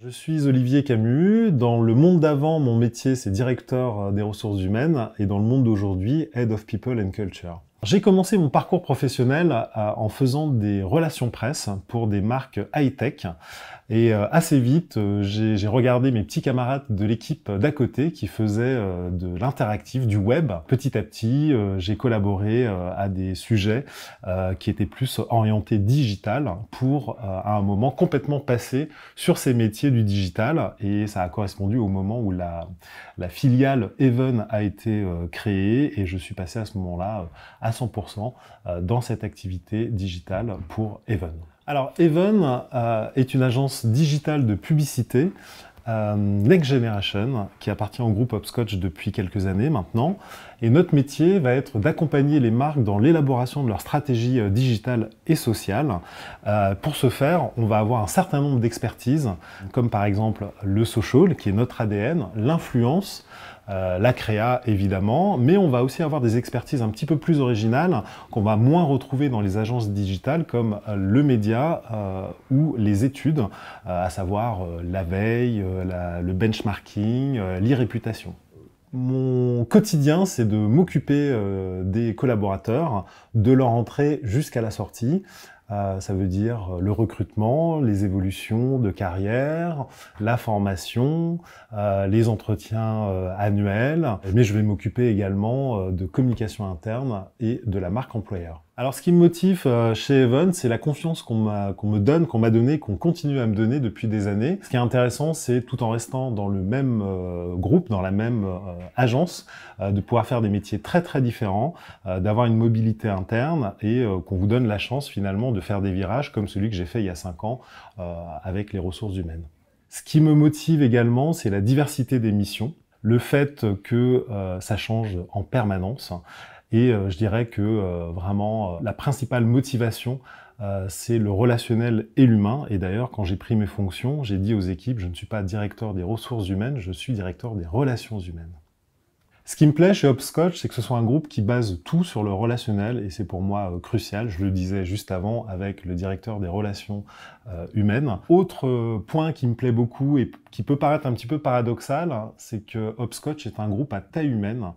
Je suis Olivier Camus. Dans le monde d'avant, mon métier, c'est directeur euh, des ressources humaines et dans le monde d'aujourd'hui, Head of People and Culture. J'ai commencé mon parcours professionnel en faisant des relations presse pour des marques high-tech. Et euh, assez vite, euh, j'ai regardé mes petits camarades de l'équipe d'à côté qui faisaient euh, de l'interactif, du web. Petit à petit, j'ai collaboré à des sujets qui étaient plus orientés digital pour, à un moment, complètement passer sur ces métiers du digital. Et ça a correspondu au moment où la, filiale Even a été créée. Et je suis passé à ce moment-là à 100% euh, dans cette activité digitale pour Even. Alors Even euh, est une agence digitale de publicité euh, Next Generation, qui appartient au groupe Hopscotch depuis quelques années maintenant. Et notre métier va être d'accompagner les marques dans l'élaboration de leur stratégie digitale et sociale. pour ce faire, on va avoir un certain nombre d'expertises, comme par exemple le social, qui est notre ADN, l'influence, euh, la créa évidemment, mais on va aussi avoir des expertises un petit peu plus originales qu'on va moins retrouver dans les agences digitales comme euh, le média euh, ou les études, à savoir la veille, le benchmarking, l'irréputation. Mon quotidien, c'est de m'occuper des collaborateurs, de leur entrée jusqu'à la sortie. Euh, ça veut dire euh, le recrutement, les évolutions de carrière, la formation, euh, les entretiens annuels. Mais je vais m'occuper également de communication interne et de la marque employeur. Alors, ce qui me motive euh, chez Evan, c'est la confiance qu'on me donne, qu'on m'a donnée, qu'on continue à me donner depuis des années. Ce qui est intéressant, c'est tout en restant dans le même euh, groupe, dans la même euh, agence, de pouvoir faire des métiers très très différents, d'avoir une mobilité interne et qu'on vous donne la chance finalement de faire des virages comme celui que j'ai fait il y a cinq ans avec les ressources humaines. Ce qui me motive également, c'est la diversité des missions, le fait que ça change en permanence. Et euh, je dirais que euh, vraiment euh, la principale motivation, c'est le relationnel et l'humain. Et d'ailleurs, quand j'ai pris mes fonctions, j'ai dit aux équipes, je ne suis pas directeur des ressources humaines, je suis directeur des relations humaines. Ce qui me plaît chez Hopscotch, c'est que ce soit un groupe qui base tout sur le relationnel, et c'est pour moi euh, crucial, je le disais juste avant avec le directeur des relations euh, humaines. Autre euh, point qui me plaît beaucoup et qui peut paraître un petit peu paradoxal, c'est que Hopscotch est un groupe à taille humaine,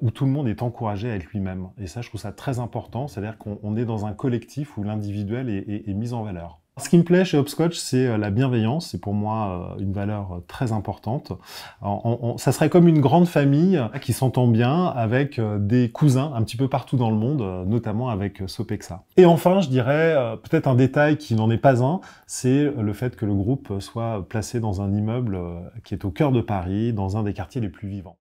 où tout le monde est encouragé à être lui-même. Et ça, je trouve ça très important, c'est-à-dire qu'on est dans un collectif où l'individuel est mis en valeur. Ce qui me plaît chez Hopscotch, c'est euh, la bienveillance. C'est pour moi euh, une valeur euh, très importante. ça serait comme une grande famille qui s'entend bien avec des cousins un petit peu partout dans le monde, notamment avec Sopexa. Et enfin, je dirais peut-être un détail qui n'en est pas un, c'est le fait que le groupe soit placé dans un immeuble qui est au cœur de Paris, dans un des quartiers les plus vivants.